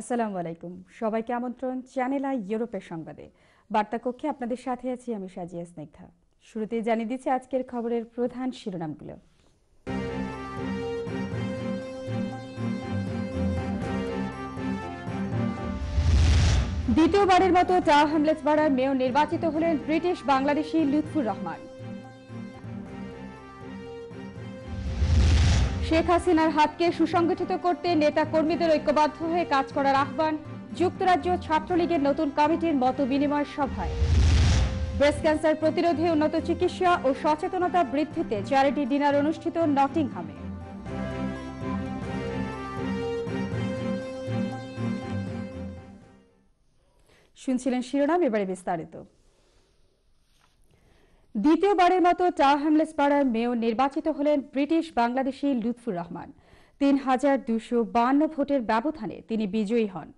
আসসালামু আলাইকুম সবাইকে আমন্ত্রণ চ্যানেল আই ইউরোপের সংবাদে বার্তা কক্ষে আপনাদের সাথে আছি আমি সাজিয়া স্নিগ্ধা শুরুতেই জানিয়ে দিচ্ছি আজকের খবরের প্রধান শিরোনামগুলো দ্বিতীয়বারের মতো টাওয়ার হ্যামলেটস পাড়ার মেয়র নির্বাচিত হলেন ব্রিটিশ বাংলাদেশি লুৎফুর রহমান শেখ হাসিনার হাতকে সুসংগঠিত করতে নেতা কর্মীদের ঐক্যবদ্ধ হয়ে কাজ করার আহ্বান যুক্তরাজ্য ছাত্রলীগের নতুন কমিটির মত বিনিময় সভায় ব্রেস্ট ক্যান্সার প্রতিরোধে উন্নত চিকিৎসা ও সচেতনতা বৃদ্ধিতে চ্যারিটি ডিনার অনুষ্ঠিত নটিংহামে শুনছিলেন শিরোনাম এবারে বিস্তারিত দ্বিতীয়বারের মতো টাওয়ার হ্যামলেস পাড়ার মেয়র নির্বাচিত হলেন ব্রিটিশ বাংলাদেশি লুৎফুর রহমান তিন হাজার দুশো বান্ন ভোটের ব্যবধানে তিনি বিজয়ী হন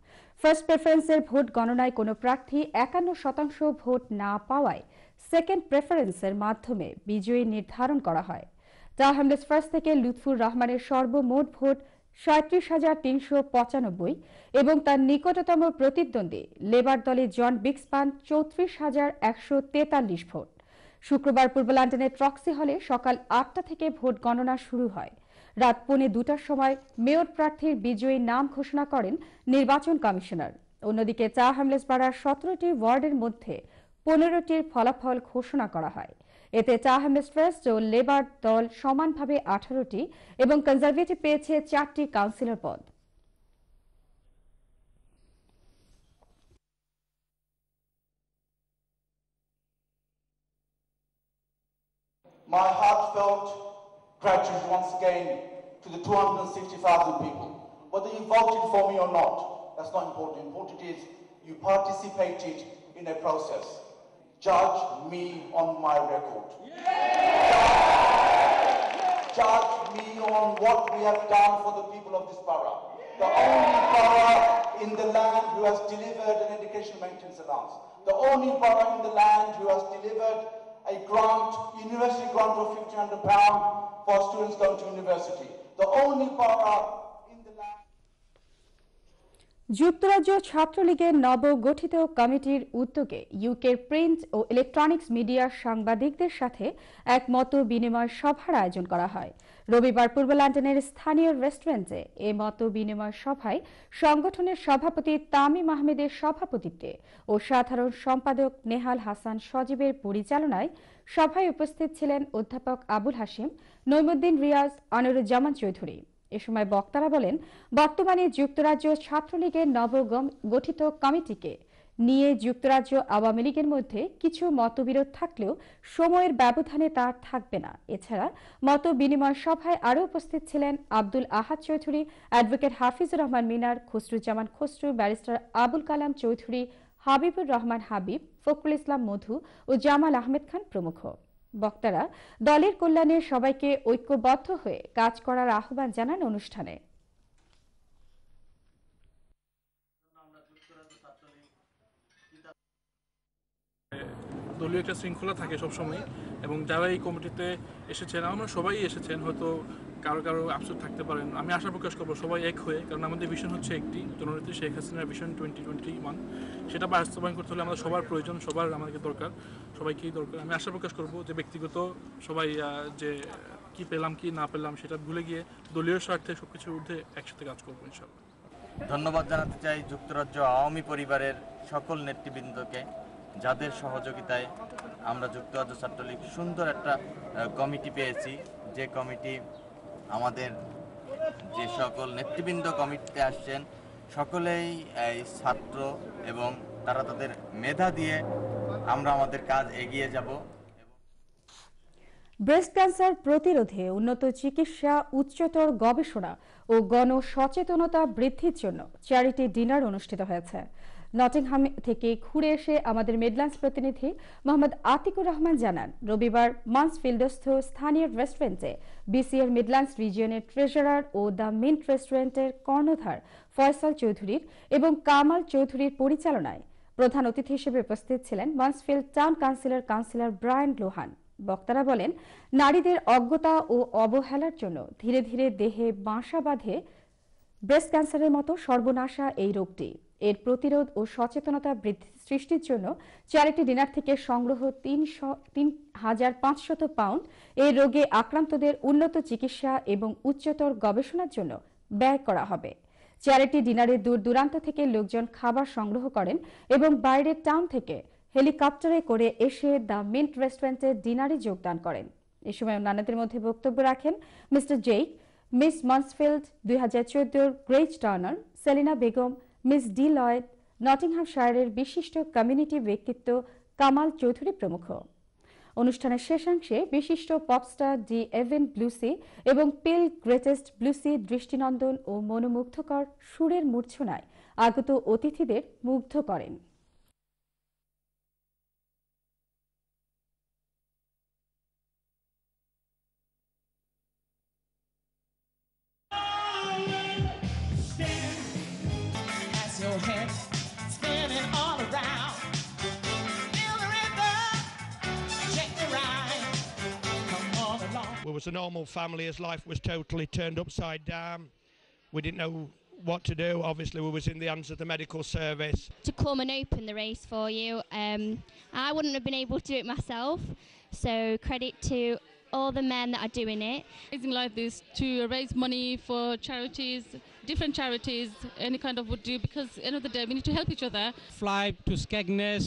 ফার্স্ট প্রেফারেন্সের ভোট গণনায় কোনো প্রার্থী একান্ন শতাংশ ভোট না পাওয়ায় সেকেন্ড প্রেফারেন্সের মাধ্যমে বিজয়ী নির্ধারণ করা হয় টাওয়ার হ্যামলেস ফার্স্ট থেকে লুৎফুর রহমানের সর্বমোট ভোট সাঁত্রিশ হাজার তিনশো পঁচানব্বই এবং তার নিকটতম প্রতিদ্বন্দ্বী লেবার দলে জন বিক্স পান চৌত্রিশ হাজার একশো তেতাল্লিশ ভোট শুক্রবার পূর্ব লন্ডনের ট্রক্সি হলে সকাল আটটা থেকে ভোট গণনা শুরু হয় রাত পৌনে দুটার সময় মেয়র প্রার্থীর বিজয়ী নাম ঘোষণা করেন নির্বাচন কমিশনার অন্যদিকে চা পাড়ার সতেরোটি ওয়ার্ডের মধ্যে পনেরোটির ফলাফল ঘোষণা করা হয় এতে চা হ্যামলেস্ট্রেস ও লেবার দল সমানভাবে আঠারোটি এবং কনজারভেটিভ পেয়েছে চারটি কাউন্সিলর পদ my heartfelt gratitude once again to the 260,000 people. Whether you voted for me or not, that's not important. Important is you participated in a process. Judge me on my record. Yeah! Judge, me on what we have done for the people of this borough. The only borough in the land who has delivered an education maintenance allowance. The only borough in the land who has delivered a grant university grant of 1500 pounds for students come to university. The only part of যুক্তরাজ্য ছাত্রলীগের নবগঠিত কমিটির উদ্যোগে ইউকের print ও electronics মিডিয়ার সাংবাদিকদের সাথে এক মত বিনিময় সভার আয়োজন করা হয় রবিবার পূর্ব লন্ডনের স্থানীয় রেস্টুরেন্টে এ মত বিনিময় সভায় সংগঠনের সভাপতি তামিম আহমেদের সভাপতিত্বে ও সাধারণ সম্পাদক নেহাল হাসান সজীবের পরিচালনায় সভায় উপস্থিত ছিলেন অধ্যাপক আবুল হাসিম নৈমুদ্দিন রিয়াজ আনুরুজ্জামান চৌধুরী এ সময় বক্তারা বলেন বর্তমানে যুক্তরাজ্য ছাত্রলীগের নবগম গঠিত কমিটিকে নিয়ে যুক্তরাজ্য আওয়ামী লীগের মধ্যে কিছু মতবিরোধ থাকলেও সময়ের ব্যবধানে তা থাকবে না এছাড়া মত বিনিময় সভায় আরও উপস্থিত ছিলেন আব্দুল আহাদ চৌধুরী অ্যাডভোকেট হাফিজুর রহমান মিনার খসরুজ্জামান খসরু ব্যারিস্টার আবুল কালাম চৌধুরী হাবিবুর রহমান হাবিব ফখরুল ইসলাম মধু ও জামাল আহমেদ খান প্রমুখ বক্তারা দলের কল্যাণে সবাইকে ঐক্যবদ্ধ হয়ে কাজ করার আহ্বান জানান অনুষ্ঠানে দলীয় একটা শৃঙ্খলা থাকে সবসময় এবং যারা এই কমিটিতে এসেছেন আমরা সবাই এসেছেন হয়তো কারো কারো আপসেট থাকতে পারেন আমি আশা প্রকাশ করবো সবাই এক হয়ে কারণ আমাদের ভিশন হচ্ছে একটি জননেত্রী শেখ হাসিনার ভিশন টোয়েন্টি টোয়েন্টি ওয়ান সেটা বাস্তবায়ন করতে হলে আমাদের সবার প্রয়োজন সবার আমাদেরকে দরকার সবাইকেই দরকার আমি আশা প্রকাশ করবো যে ব্যক্তিগত সবাই যে কি পেলাম কি না পেলাম সেটা ভুলে গিয়ে দলীয় স্বার্থে সব কিছুর ঊর্ধ্বে একসাথে কাজ করবো ইনশাল্লাহ ধন্যবাদ জানাতে চাই যুক্তরাজ্য আওয়ামী পরিবারের সকল নেতৃবৃন্দকে যাদের সহযোগিতায় আমরা যুক্তরাজ্য ছাত্রলীগ সুন্দর একটা কমিটি পেয়েছি যে কমিটি আমাদের যে সকল নেতৃবৃন্দ কমিটিতে আসছেন সকলেই এই ছাত্র এবং তারা তাদের মেধা দিয়ে আমরা আমাদের কাজ এগিয়ে যাব ব্রেস্ট ক্যান্সার প্রতিরোধে উন্নত চিকিৎসা উচ্চতর গবেষণা ও গণসচেতনতা বৃদ্ধির জন্য চ্যারিটি ডিনার অনুষ্ঠিত হয়েছে নটিংহাম থেকে ঘুরে এসে আমাদের মিডল্যান্ডস প্রতিনিধি মোহাম্মদ আতিকুর রহমান জানান রবিবার মান্সফিল্ডস্থ স্থানীয় রেস্টুরেন্টে বিসিএর মিডল্যান্ডস রিজিয়নের ট্রেজারার ও দ্য মিন্ট রেস্টুরেন্টের কর্ণধার ফয়সাল চৌধুরীর এবং কামাল চৌধুরীর পরিচালনায় প্রধান অতিথি হিসেবে উপস্থিত ছিলেন Mansfield town councillor councillor Brian Lohan বক্তারা বলেন নারীদের অজ্ঞতা ও অবহেলার জন্য ধীরে ধীরে দেহে বাসা বাঁধে ব্রেস্ট ক্যান্সারের মতো সর্বনাশা এই রোগটি এর প্রতিরোধ ও সচেতনতা বৃদ্ধি সৃষ্টির জন্য চ্যারিটি ডিনার থেকে সংগ্রহ তিন হাজার পাঁচশত পাউন্ড এই রোগে আক্রান্তদের উন্নত চিকিৎসা এবং উচ্চতর গবেষণার জন্য ব্যয় করা হবে চ্যারিটি ডিনারে দূর দূরান্ত থেকে লোকজন খাবার সংগ্রহ করেন এবং বাইরের টাউন থেকে হেলিকপ্টারে করে এসে দ্য মিন্ট রেস্টুরেন্টে ডিনারে যোগদান করেন এ সময় অন্যান্যদের মধ্যে বক্তব্য রাখেন মিস্টার জেইক মিস মন্সফিল্ড দুই হাজার চোদ্দোর great Turner Selina Begum Miss D Lloyd নটিংহামশায়ারের বিশিষ্ট কমিউনিটি ব্যক্তিত্ব কামাল চৌধুরী প্রমুখ অনুষ্ঠানের শেষাংশে বিশিষ্ট পপস্টার ডি এভেন ব্লুসি এবং পিল গ্রেটেস্ট ব্লুসি দৃষ্টিনন্দন ও মনোমুগ্ধকর সুরের মূর্ছনায় আগত অতিথিদের মুগ্ধ করেন was a normal family. His life was totally turned upside down. We didn't know what to do. Obviously, we was in the hands of the medical service. To come and open the race for you, um, I wouldn't have been able to do it myself. So credit to all the men that are doing it. Raising like this to raise money for charities, different charities, any kind of would do because end of the day we need to help each other. Fly to Skegness,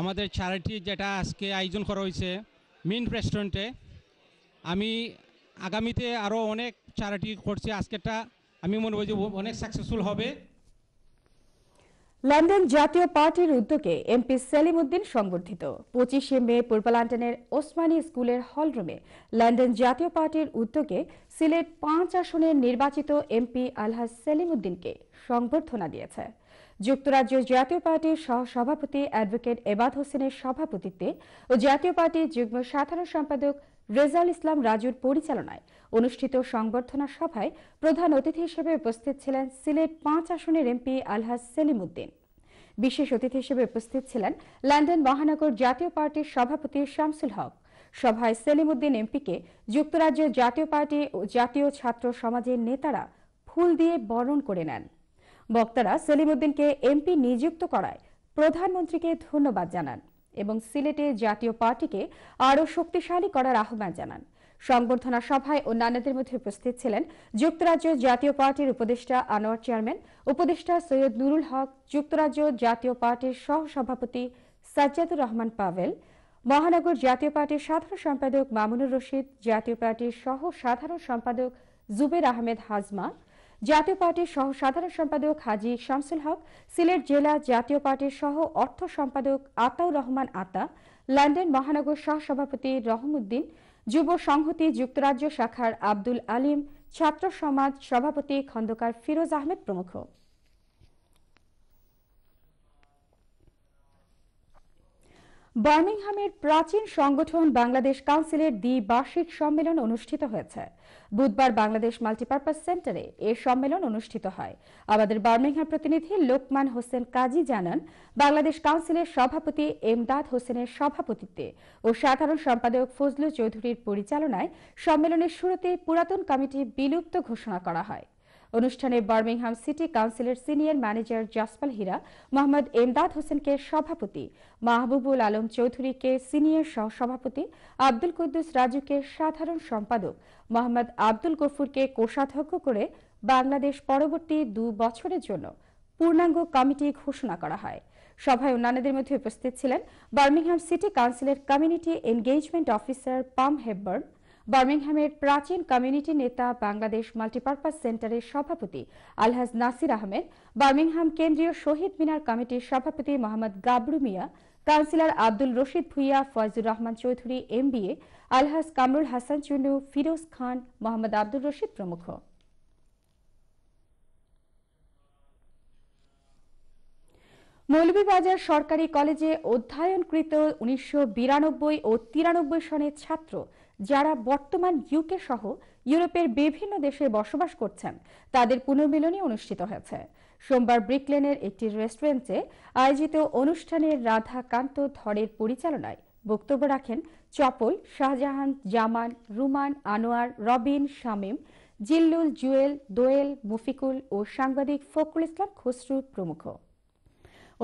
আমাদের charity যেটা আজকে আয়োজন করা হয়েছে mint আমি আগামীতে আরও অনেক চ্যারিটি করছি আজকেরটা আমি মনে করি যে অনেক সাকসেসফুল হবে লন্ডন জাতীয় পার্টির উদ্যোগে এমপি সেলিম উদ্দিন সংবর্ধিত পঁচিশে মে পূর্ব লন্ডনের ওসমানী স্কুলের হলরুমে লন্ডন জাতীয় পার্টির উদ্যোগে সিলেট পাঁচ আসনের নির্বাচিত এমপি আলহাজ সেলিম উদ্দিনকে সংবর্ধনা দিয়েছে যুক্তরাজ্য জাতীয় পার্টির সহসভাপতি অ্যাডভোকেট এবাদ হোসেনের সভাপতিত্বে ও জাতীয় পার্টির যুগ্ম সাধারণ সম্পাদক রেজাল ইসলাম রাজুর পরিচালনায় অনুষ্ঠিত সংবর্ধনা সভায় প্রধান অতিথি হিসেবে উপস্থিত ছিলেন সিলেট পাঁচ আসনের এমপি আলহাজ সেলিম উদ্দিন বিশেষ অতিথি হিসেবে উপস্থিত ছিলেন লন্ডন মহানগর জাতীয় পার্টির সভাপতি শামসুল হক সভায় সেলিম উদ্দিন এমপিকে যুক্তরাজ্য জাতীয় পার্টি ও জাতীয় ছাত্র সমাজের নেতারা ফুল দিয়ে বরণ করে নেন বক্তারা সেলিম উদ্দিনকে এমপি নিযুক্ত করায় প্রধানমন্ত্রীকে ধন্যবাদ জানান এবং সিলেটে জাতীয় পার্টিকে আরও শক্তিশালী করার আহ্বান জানান সংবর্ধনা সভায় অন্যান্যদের মধ্যে উপস্থিত ছিলেন যুক্তরাজ্য জাতীয় পার্টির উপদেষ্টা আনোয়ার চেয়ারম্যান উপদেষ্টা সৈয়দ নুরুল হক যুক্তরাজ্য জাতীয় পার্টির সহসভাপতি সাজ্জাদুর রহমান পাভেল মহানগর জাতীয় পার্টির সাধারণ সম্পাদক মামুনুর রশিদ জাতীয় পার্টির সহ সাধারণ সম্পাদক জুবের আহমেদ হাজমা জাতীয় পার্টির সহ সাধারণ সম্পাদক হাজি শামসুল হক সিলেট জেলা জাতীয় পার্টির সহ অর্থ সম্পাদক আতাউর রহমান আতা লন্ডন মহানগর সহসভাপতি রহমুদ্দিন যুব সংহতি যুক্তরাজ্য শাখার আব্দুল আলিম ছাত্র সমাজ সভাপতি খন্দকার ফিরোজ আহমেদ প্রমুখ বার্মিংহামের প্রাচীন সংগঠন বাংলাদেশ কাউন্সিলের দ্বিবার্ষিক সম্মেলন অনুষ্ঠিত হয়েছে বুধবার বাংলাদেশ মাল্টিপারপাস সেন্টারে এ সম্মেলন অনুষ্ঠিত হয় আমাদের বার্মিংহাম প্রতিনিধি লোকমান হোসেন কাজী জানান বাংলাদেশ কাউন্সিলের সভাপতি এমদাদ হোসেনের সভাপতিত্বে ও সাধারণ সম্পাদক ফজলু চৌধুরীর পরিচালনায় সম্মেলনের শুরুতে পুরাতন কমিটি বিলুপ্ত ঘোষণা করা হয় অনুষ্ঠানে বার্মিংহাম সিটি কাউন্সিলের সিনিয়র ম্যানেজার জাসপাল হীরা মোহাম্মদ এমদাদ হোসেনকে সভাপতি মাহবুবুল আলম চৌধুরীকে সিনিয়র সহসভাপতি আব্দুল কুদ্দুস রাজুকে সাধারণ সম্পাদক মোহাম্মদ আব্দুল গফুরকে কোষাধ্যক্ষ করে বাংলাদেশ পরবর্তী দু বছরের জন্য পূর্ণাঙ্গ কমিটি ঘোষণা করা হয় সভায় অন্যান্যদের মধ্যে উপস্থিত ছিলেন বার্মিংহাম সিটি কাউন্সিলের community engagement officer Pam Hebburn বার্মিংহামের প্রাচীন কমিউনিটি নেতা বাংলাদেশ মাল্টিপারপাস সেন্টারের সভাপতি আলহাজ নাসির আহমেদ বার্মিংহাম কেন্দ্রীয় শহীদ মিনার কমিটির সভাপতি মোহাম্মদ গাবরু মিয়া কাউন্সিলর আব্দুল রশিদ ভুইয়া ফয়জুর রহমান চৌধুরী এমবিএ আলহাজ কামরুল হাসান চুন্ডু ফিরোজ খান মোহাম্মদ আব্দুল রশিদ প্রমুখ মৌলভীবাজার সরকারি কলেজে অধ্যয়নকৃত উনিশশো বিরানব্বই ও তিরানব্বই সনের ছাত্র যারা বর্তমান ইউকে সহ ইউরোপের বিভিন্ন দেশে বসবাস করছেন তাদের পুনর্মিলনী অনুষ্ঠিত হয়েছে সোমবার ব্রিকলেনের একটি রেস্টুরেন্টে আয়োজিত অনুষ্ঠানে রাধাকান্ত ধরের পরিচালনায় বক্তব্য রাখেন চপল শাহজাহান জামান রুমান আনোয়ার রবিন শামীম জিল্লুল জুয়েল দোয়েল মুফিকুল ও সাংবাদিক ফকরুল ইসলাম খসরু প্রমুখ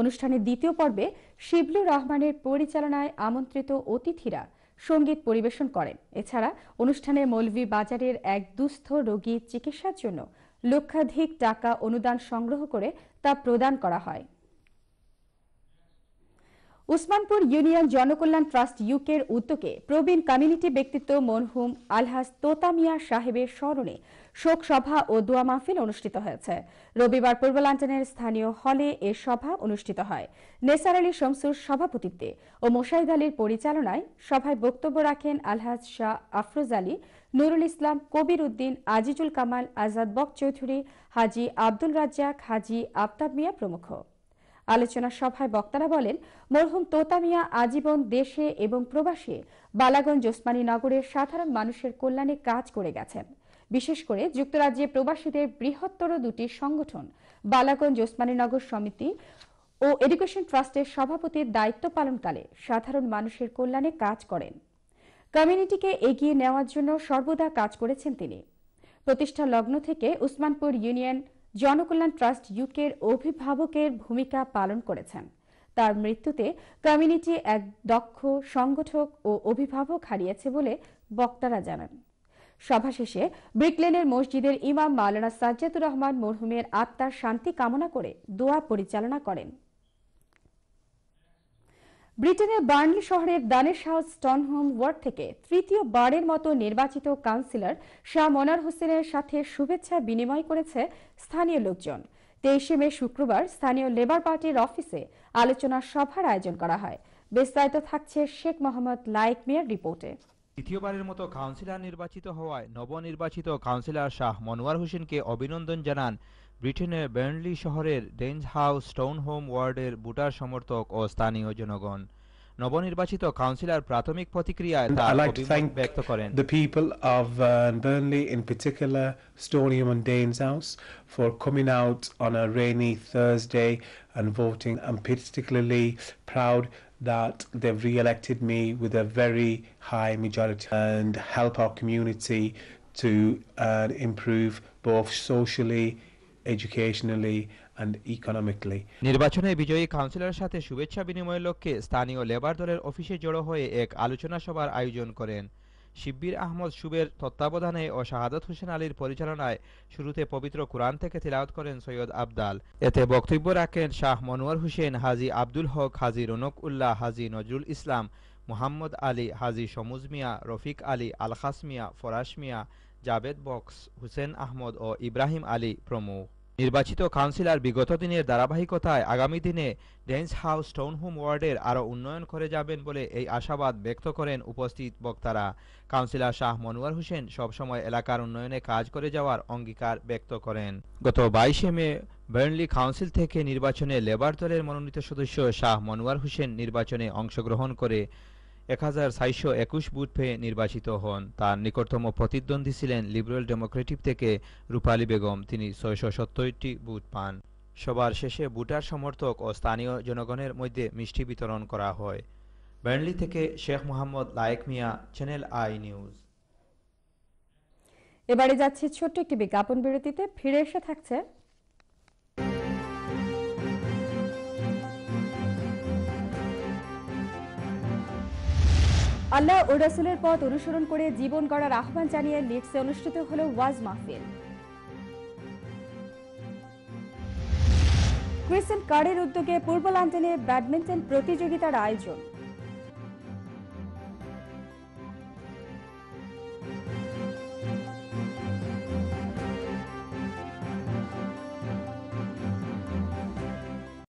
অনুষ্ঠানের দ্বিতীয় পর্বে শিবলুর রহমানের পরিচালনায় আমন্ত্রিত অতিথিরা সঙ্গীত পরিবেশন করেন এছাড়া অনুষ্ঠানে মৌলভী বাজারের এক দুস্থ রোগী চিকিৎসার জন্য লক্ষাধিক টাকা অনুদান সংগ্রহ করে তা প্রদান করা হয় উসমানপুর ইউনিয়ন জনকল্যাণ ট্রাস্ট ইউকের উদ্যোগে প্রবীণ কমিউনিটি ব্যক্তিত্ব মনহুম আলহাজ তোতামিয়া সাহেবের স্মরণে শোক সভা ও দোয়া মাহফিল অনুষ্ঠিত হয়েছে রবিবার পূর্ব লন্ডনের স্থানীয় হলে এ সভা অনুষ্ঠিত হয় নেসার আলী শমসুর সভাপতিত্বে ও মোশাইদ আলীর পরিচালনায় সভায় বক্তব্য রাখেন আলহাজ শাহ আফরোজ আলী নুরুল ইসলাম কবির উদ্দিন আজিজুল কামাল আজাদ বক চৌধুরী হাজি আব্দুল রাজ্জাক হাজি আফতাব মিয়া প্রমুখ আলোচনা সভায় বক্তারা বলেন মরহুম তোতা মিয়া আজীবন দেশে এবং প্রবাসে বালাগঞ্জ ওসমানী নগরের সাধারণ মানুষের কল্যাণে কাজ করে গেছেন বিশেষ করে যুক্তরাজ্যে প্রবাসীদের বৃহত্তর দুটি সংগঠন বালাগঞ্জ ওসমানীনগর সমিতি ও এডুকেশন ট্রাস্টের সভাপতির দায়িত্ব পালনকালে সাধারণ মানুষের কল্যাণে কাজ করেন কমিউনিটিকে এগিয়ে নেওয়ার জন্য সর্বদা কাজ করেছেন তিনি প্রতিষ্ঠা লগ্ন থেকে উসমানপুর ইউনিয়ন জনকল্যাণ ট্রাস্ট ইউকের অভিভাবকের ভূমিকা পালন করেছেন তার মৃত্যুতে কমিউনিটি এক দক্ষ সংগঠক ও অভিভাবক হারিয়েছে বলে বক্তারা জানান সভা শেষে ব্রিকলেনের মসজিদের ইমাম মাওলানা সাজ্জাদুর রহমান মরহুমের আত্মার শান্তি কামনা করে দোয়া পরিচালনা করেন ব্রিটেনের বার্নলি শহরের দানেশ হাউস স্টনহোম ওয়ার্ড থেকে তৃতীয় বারের মতো নির্বাচিত কাউন্সিলর শাহ মনার হোসেনের সাথে শুভেচ্ছা বিনিময় করেছে স্থানীয় লোকজন তেইশে মে শুক্রবার স্থানীয় লেবার পার্টির অফিসে আলোচনা সভার আয়োজন করা হয় বিস্তারিত থাকছে শেখ মোহাম্মদ লাইক মিয়ার রিপোর্টে দ্বিতীয়বারের মতো কাউন্সিলর নির্বাচিত হওয়ায় নবনির্বাচিত কাউন্সিলর শাহ মনোয়ার হোসেনকে অভিনন্দন জানান ব্রিটেনের বেন্ডলি শহরের ডেঞ্জ হাউস হোম ওয়ার্ডের ভোটার সমর্থক ও স্থানীয় জনগণ নবনির্বাচিত কাউন্সিলর প্রাথমিক প্রতিক্রিয়ায় তার অভিমত ব্যক্ত করেন the people of Burnley in particular Stoneham Stoneham and house for coming out on a rainy Thursday and voting I am particularly proud that they've re-elected me with a very high majority and help our community to uh, improve both socially, educationally and economically. নির্বাচনে বিজয়ী councillor সাথে শুভেচ্ছা বিনিময়ের লক্ষ্যে স্থানীয় labour দলের অফিসে জড়ো হয়ে এক আলোচনা সভার আয়োজন করেন শিব্বির আহমদ সুবের তত্ত্বাবধানে ও শাহাদত হোসেন আলীর পরিচালনায় শুরুতে পবিত্র কোরআন থেকে তিলাওত করেন সৈয়দ আবদাল এতে বক্তব্য রাখেন শাহ মনোয়ার হোসেন হাজি আব্দুল হক হাজি রনক উল্লাহ হাজি নজরুল ইসলাম মোহাম্মদ আলী হাজি সমুজ মিয়া রফিক আলী আলখাস মিয়া ফরাস মিয়া জাবেদ বক্স হুসেন আহমদ ও ইব্রাহিম আলী প্রমুখ নির্বাচিত কাউন্সিলর বিগত দিনের ধারাবাহিকতায় আগামী দিনে ডেন্স হাউস টাউনহোম ওয়ার্ডের আরও উন্নয়ন করে যাবেন বলে এই আশাবাদ ব্যক্ত করেন উপস্থিত বক্তারা কাউন্সিলর শাহ মনোয়ার হোসেন সবসময় এলাকার উন্নয়নে কাজ করে যাওয়ার অঙ্গীকার ব্যক্ত করেন গত বাইশে মে বার্নলি কাউন্সিল থেকে নির্বাচনে লেবার দলের মনোনীত সদস্য শাহ মনোয়ার হোসেন নির্বাচনে অংশগ্রহণ করে এক হাজার সাতশো একুশ বুথ পেয়ে নির্বাচিত হন তার নিকটতম প্রতিদ্বন্দ্বী ছিলেন লিবারেল ডেমোক্রেটিক থেকে রূপালী বেগম তিনি ছয়শো সত্তরটি বুথ পান সবার শেষে বুটার সমর্থক ও স্থানীয় জনগণের মধ্যে মিষ্টি বিতরণ করা হয় বার্নলি থেকে Sheikh Mohammad Layek Mia channel I news এবারে যাচ্ছে ছোট্ট একটি বিজ্ঞাপন বিরতিতে ফিরে এসে থাকছে আল্লাহ ও রাসুলের পথ অনুসরণ করে জীবন গড়ার আহ্বান জানিয়ে লিডসে অনুষ্ঠিত হল ওয়াজ মাহফিল ক্রিসেন্ট কার্ডের উদ্যোগে পূর্ব লন্ডনে ব্যাডমিন্টন প্রতিযোগিতার আয়োজন